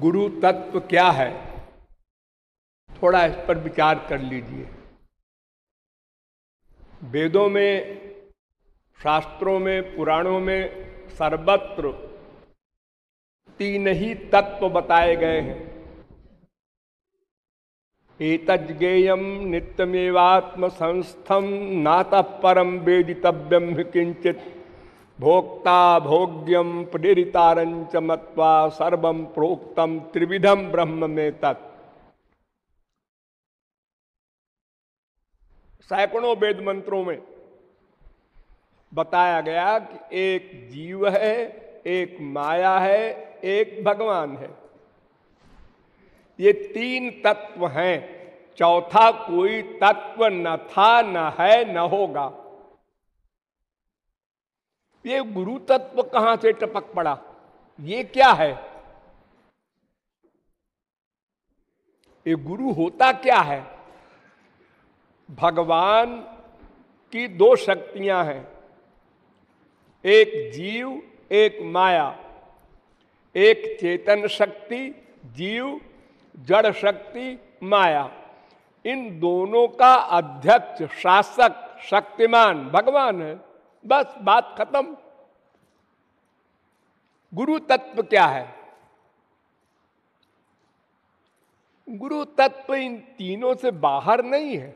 गुरु तत्व क्या है थोड़ा इस पर विचार कर लीजिए वेदों में शास्त्रों में पुराणों में सर्वत्र तीन ही तत्व बताए गए हैं एतज्ञेयम नित्यमेवात्म संस्थम नातः परम वेदितव्यम किंचित भोक्ता भोग्यम प्रेरितारंच मत्वा सर्व प्रोक्तम त्रिविधम ब्रह्म में तत् सैकड़ों वेद मंत्रों में बताया गया कि एक जीव है एक माया है एक भगवान है ये तीन तत्व हैं चौथा कोई तत्व न था न है न होगा ये गुरु तत्व कहां से टपक पड़ा ये क्या है ये गुरु होता क्या है भगवान की दो शक्तियां हैं एक जीव एक माया एक चेतन शक्ति जीव जड़ शक्ति माया इन दोनों का अध्यक्ष शासक शक्तिमान भगवान है बस बात खत्म गुरु तत्व क्या है गुरु तत्व इन तीनों से बाहर नहीं है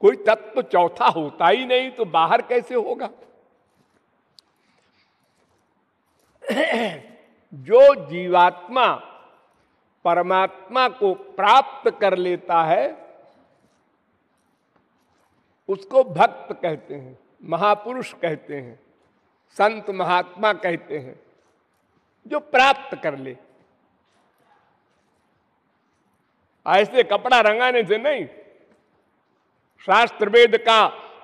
कोई तत्व चौथा होता ही नहीं तो बाहर कैसे होगा जो जीवात्मा परमात्मा को प्राप्त कर लेता है उसको भक्त कहते हैं महापुरुष कहते हैं संत महात्मा कहते हैं जो प्राप्त कर ले ऐसे कपड़ा रंगाने से नहीं शास्त्र वेद का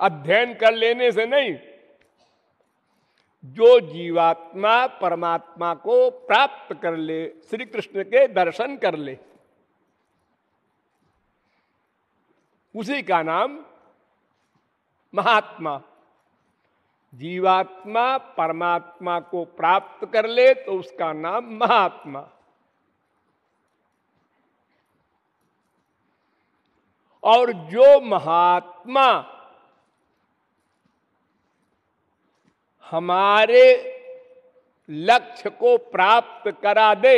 अध्ययन कर लेने से नहीं जो जीवात्मा परमात्मा को प्राप्त कर ले श्री कृष्ण के दर्शन कर ले उसी का नाम महात्मा जीवात्मा परमात्मा को प्राप्त कर ले तो उसका नाम महात्मा और जो महात्मा हमारे लक्ष्य को प्राप्त करा दे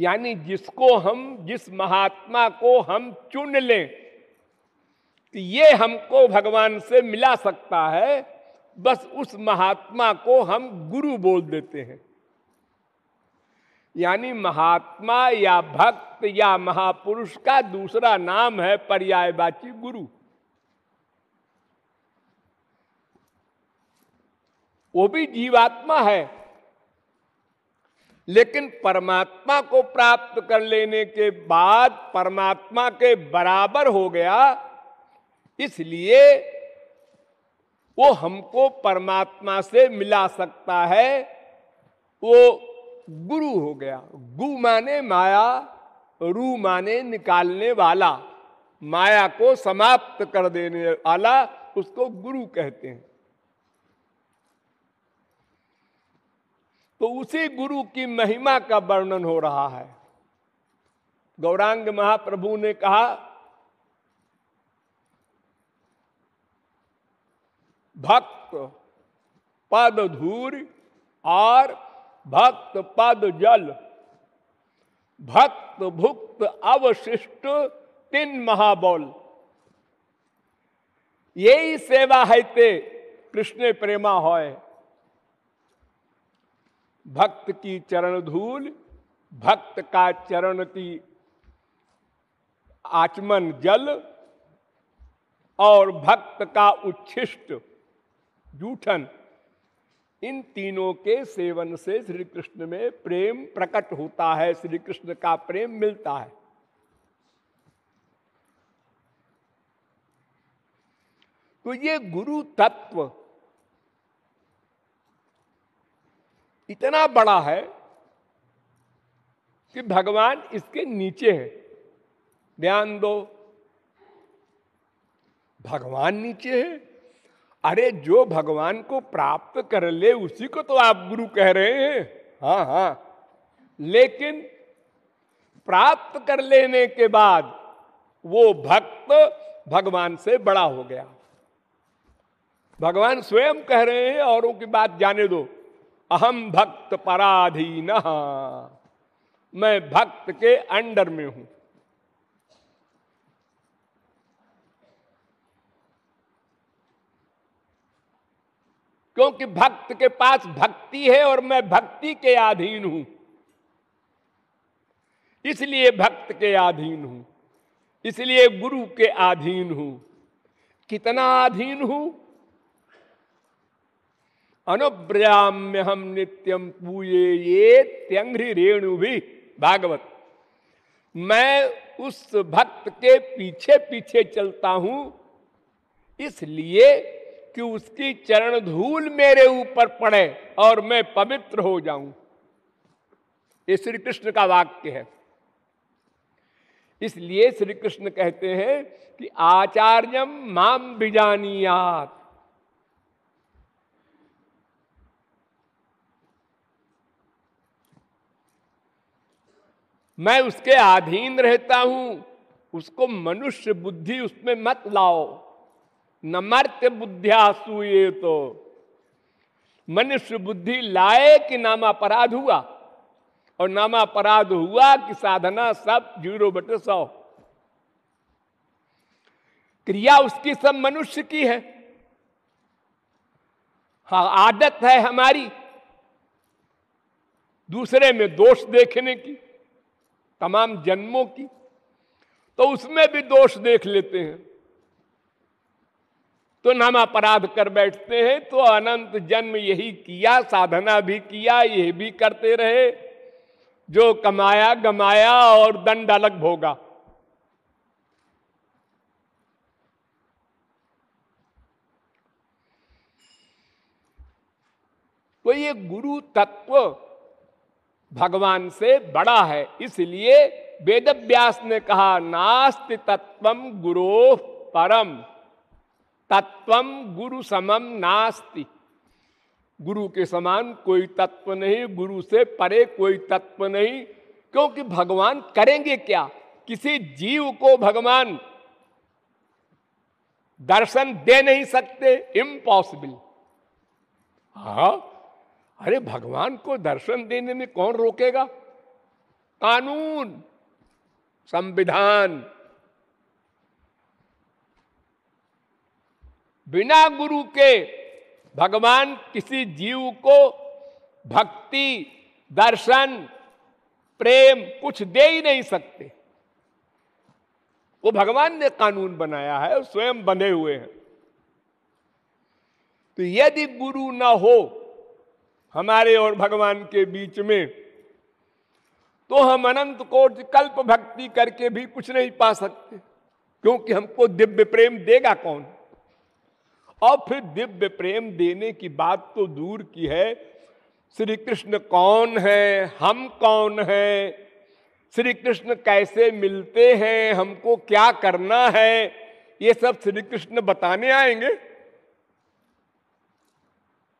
यानी जिसको हम जिस महात्मा को हम चुन लें कि ये हमको भगवान से मिला सकता है बस उस महात्मा को हम गुरु बोल देते हैं यानी महात्मा या भक्त या महापुरुष का दूसरा नाम है पर्यायवाची गुरु वो भी जीवात्मा है लेकिन परमात्मा को प्राप्त कर लेने के बाद परमात्मा के बराबर हो गया इसलिए वो हमको परमात्मा से मिला सकता है वो गुरु हो गया गु माने माया रू माने निकालने वाला माया को समाप्त कर देने वाला उसको गुरु कहते हैं तो उसी गुरु की महिमा का वर्णन हो रहा है गौरांग महाप्रभु ने कहा भक्त पद धूर और भक्त पद जल भक्त भुक्त अवशिष्ट तीन महाबल यही सेवा है ते कृष्ण प्रेमा हो भक्त की चरण धूल भक्त का चरण की आचमन जल और भक्त का उच्छिष्ट जूठन इन तीनों के सेवन से श्री कृष्ण में प्रेम प्रकट होता है श्री कृष्ण का प्रेम मिलता है तो ये गुरु तत्व इतना बड़ा है कि भगवान इसके नीचे है ध्यान दो भगवान नीचे है अरे जो भगवान को प्राप्त कर ले उसी को तो आप गुरु कह रहे हैं हाँ हाँ लेकिन प्राप्त कर लेने के बाद वो भक्त भगवान से बड़ा हो गया भगवान स्वयं कह रहे हैं औरों की बात जाने दो अहम भक्त पराधीन मैं भक्त के अंडर में हूं क्योंकि भक्त के पास भक्ति है और मैं भक्ति के अधीन हूं इसलिए भक्त के अधीन हूं इसलिए गुरु के अधीन हूं कितना अधीन हूं अनुब्राम्य हम नित्यम पूये ये त्यंग्री रेणु भी भागवत मैं उस भक्त के पीछे पीछे चलता हूं इसलिए कि उसकी चरण धूल मेरे ऊपर पड़े और मैं पवित्र हो जाऊं ये श्री कृष्ण का वाक्य है इसलिए श्री कृष्ण कहते हैं कि आचार्यम माम बिजानियात मैं उसके अधीन रहता हूं उसको मनुष्य बुद्धि उसमें मत लाओ नमर्त मर्त्य बुद्धिया तो मनुष्य बुद्धि लाए कि नामा अपराध हुआ और नामा अपराध हुआ कि साधना सब जीरो बटे सौ क्रिया उसकी सब मनुष्य की है हाँ आदत है हमारी दूसरे में दोष देखने की तमाम जन्मों की तो उसमें भी दोष देख लेते हैं तो नाम अपराध कर बैठते हैं तो अनंत जन्म यही किया साधना भी किया ये भी करते रहे जो कमाया गमाया और दंड अलग भोगा तो ये गुरु तत्व भगवान से बड़ा है इसलिए वेद व्यास ने कहा नास्ति तत्व गुरो परम तत्वम गुरु समम नास्ति गुरु के समान कोई तत्व नहीं गुरु से परे कोई तत्व नहीं क्योंकि भगवान करेंगे क्या किसी जीव को भगवान दर्शन दे नहीं सकते इम्पॉसिबल हा अरे भगवान को दर्शन देने में कौन रोकेगा कानून संविधान बिना गुरु के भगवान किसी जीव को भक्ति दर्शन प्रेम कुछ दे ही नहीं सकते वो भगवान ने कानून बनाया है स्वयं बने हुए हैं तो यदि गुरु ना हो हमारे और भगवान के बीच में तो हम अनंत कोट कल्प भक्ति करके भी कुछ नहीं पा सकते क्योंकि हमको दिव्य प्रेम देगा कौन और फिर दिव्य प्रेम देने की बात तो दूर की है श्री कृष्ण कौन है हम कौन है श्री कृष्ण कैसे मिलते हैं हमको क्या करना है ये सब श्री कृष्ण बताने आएंगे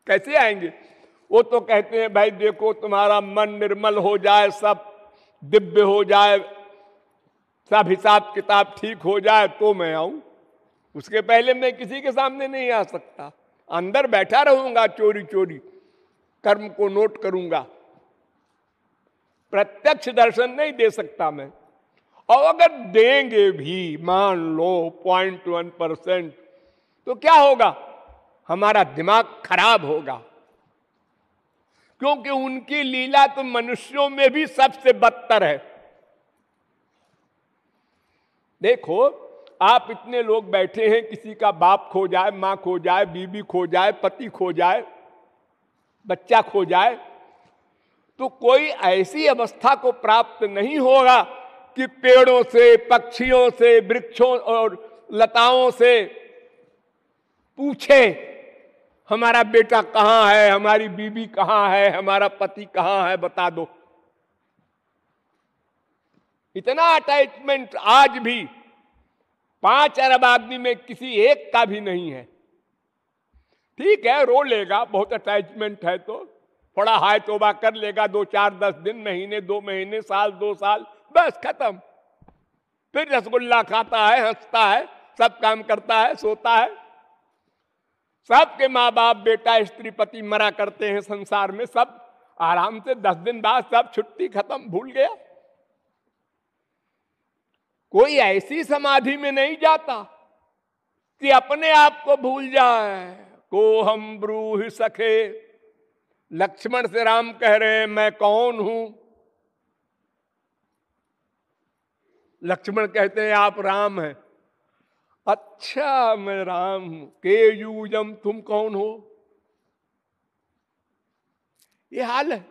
कैसे आएंगे वो तो कहते हैं भाई देखो तुम्हारा मन निर्मल हो जाए सब दिव्य हो जाए सब हिसाब किताब ठीक हो जाए तो मैं आऊं उसके पहले मैं किसी के सामने नहीं आ सकता अंदर बैठा रहूंगा चोरी चोरी कर्म को नोट करूंगा प्रत्यक्ष दर्शन नहीं दे सकता मैं और अगर देंगे भी मान लो पॉइंट वन परसेंट तो क्या होगा हमारा दिमाग खराब होगा क्योंकि उनकी लीला तो मनुष्यों में भी सबसे बदतर है देखो आप इतने लोग बैठे हैं किसी का बाप खो जाए माँ खो जाए बीबी खो जाए पति खो जाए बच्चा खो जाए तो कोई ऐसी अवस्था को प्राप्त नहीं होगा कि पेड़ों से पक्षियों से वृक्षों और लताओं से पूछे हमारा बेटा कहाँ है हमारी बीबी कहाँ है हमारा पति कहाँ है बता दो इतना अटैचमेंट आज भी पांच अरब आदमी में किसी एक का भी नहीं है ठीक है रो लेगा बहुत अटैचमेंट है तो थोड़ा हाय तोबा कर लेगा दो चार दस दिन महीने दो महीने साल दो साल बस खत्म फिर रसगुल्ला खाता है हंसता है सब काम करता है सोता है सबके माँ बाप बेटा स्त्री पति मरा करते हैं संसार में सब आराम से दस दिन बाद सब छुट्टी खत्म भूल गया कोई ऐसी समाधि में नहीं जाता कि अपने आप को भूल जाए को हम ब्रूह सखे लक्ष्मण से राम कह रहे हैं मैं कौन हूं लक्ष्मण कहते हैं आप राम हैं अच्छा मैं राम हूं के यूजम तुम कौन हो ये हाल है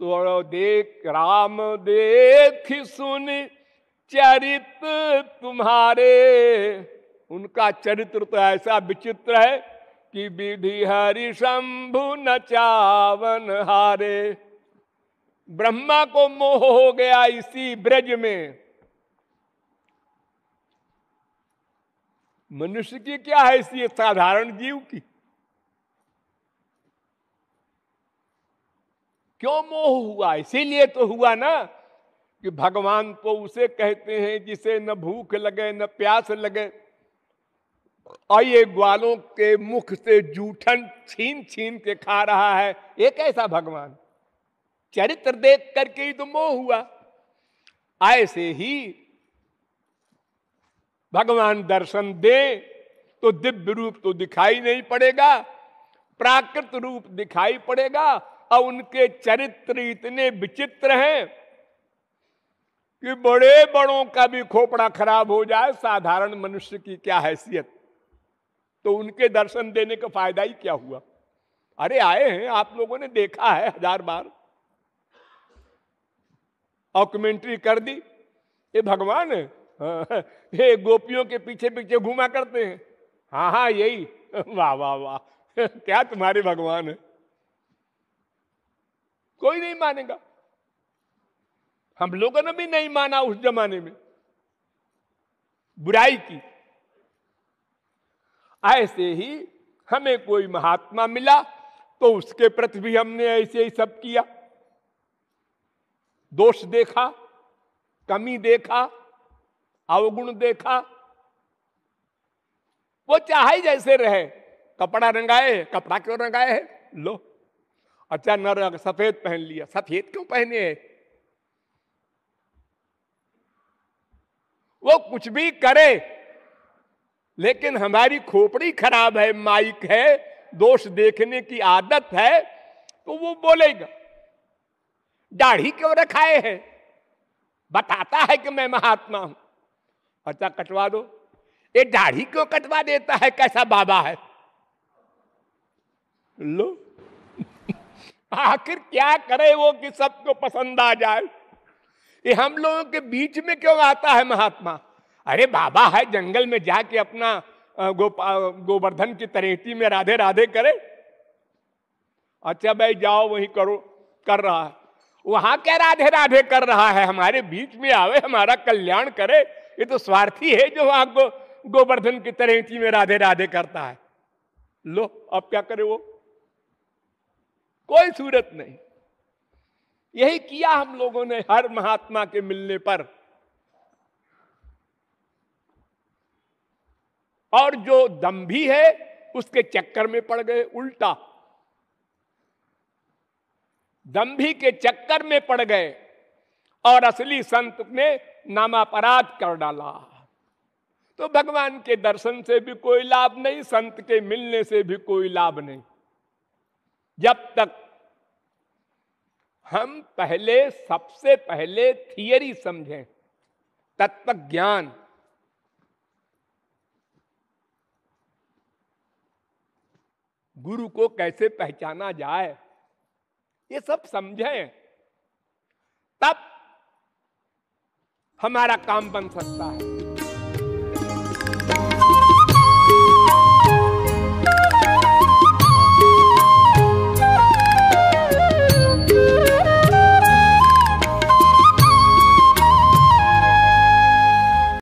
तो देख राम देख सुन चरित्र तुम्हारे उनका चरित्र तो ऐसा विचित्र है कि विधि हरि शंभु नचावन हारे ब्रह्मा को मोह हो गया इसी ब्रज में मनुष्य की क्या है इसी साधारण जीव की क्यों मोह हुआ इसीलिए तो हुआ ना कि भगवान तो उसे कहते हैं जिसे न भूख लगे न प्यास लगे और ये ग्वालों के मुख से जूठन छीन छीन के खा रहा है ये कैसा भगवान चरित्र देख करके ही तो मोह हुआ ऐसे ही भगवान दर्शन दे तो दिव्य रूप तो दिखाई नहीं पड़ेगा प्राकृत रूप दिखाई पड़ेगा और उनके चरित्र इतने विचित्र हैं कि बड़े बड़ों का भी खोपड़ा खराब हो जाए साधारण मनुष्य की क्या हैसियत तो उनके दर्शन देने का फायदा ही क्या हुआ अरे आए हैं आप लोगों ने देखा है हजार बार ऑक्यूमेंट्री कर दी ये भगवान है ये गोपियों के पीछे पीछे घूमा करते हैं हाँ हाँ यही वाह वाह वाह क्या तुम्हारे भगवान है कोई नहीं मानेगा हम लोगों ने भी नहीं माना उस जमाने में बुराई की ऐसे ही हमें कोई महात्मा मिला तो उसके प्रति भी हमने ऐसे ही सब किया दोष देखा कमी देखा अवगुण देखा वो चाहे जैसे रहे कपड़ा रंगाए कपड़ा क्यों रंगाए है लो अच्छा नर सफेद पहन लिया सफेद क्यों पहने वो कुछ भी करे लेकिन हमारी खोपड़ी खराब है माइक है दोष देखने की आदत है तो वो बोलेगा दाढ़ी क्यों रखाए है बताता है कि मैं महात्मा हूं अच्छा कटवा दो ये दाढ़ी क्यों कटवा देता है कैसा बाबा है लो आखिर क्या करे वो कि सबको पसंद आ जाए ये हम लोगों के बीच में क्यों आता है महात्मा अरे बाबा है जंगल में जाके अपना गोपाल गोवर्धन की तरेटी में राधे राधे करे अच्छा भाई जाओ वही करो कर रहा है वहां क्या राधे राधे कर रहा है हमारे बीच में आवे हमारा कल्याण करे ये तो स्वार्थी है जो वहां गोवर्धन की तरेटी में राधे राधे करता है लो अब क्या करे वो कोई सूरत नहीं यही किया हम लोगों ने हर महात्मा के मिलने पर और जो दम भी है उसके चक्कर में पड़ गए उल्टा दम्भी के चक्कर में पड़ गए और असली संत ने नामापराध कर डाला तो भगवान के दर्शन से भी कोई लाभ नहीं संत के मिलने से भी कोई लाभ नहीं जब तक हम पहले सबसे पहले थियरी समझें तत्व ज्ञान गुरु को कैसे पहचाना जाए ये सब समझें तब हमारा काम बन सकता है